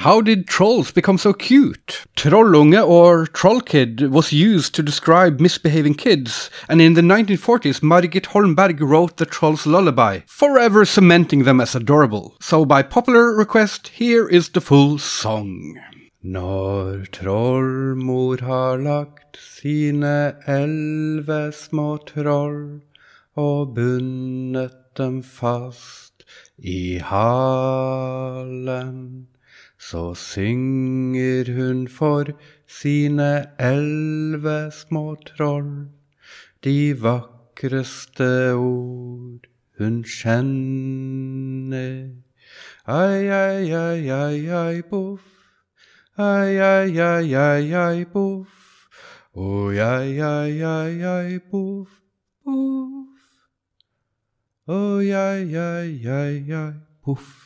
How did trolls become so cute? Trollunge or troll kid was used to describe misbehaving kids, and in the 1940s, Margit Holmberg wrote the Troll's Lullaby, forever cementing them as adorable. So, by popular request, here is the full song. Når trollmor har lagt sine elleve små troll og bundet dem fast i hall. Så synger hun for sine elleve små troll de vakreste ord hun kjenner. Ai, ai, ai, ai, ai, boff. Ai, ai, ai, ai, ai, boff. Oi, ai, ai, ai, ai, boff, boff. Oi, ai, ai, ai, ai, boff.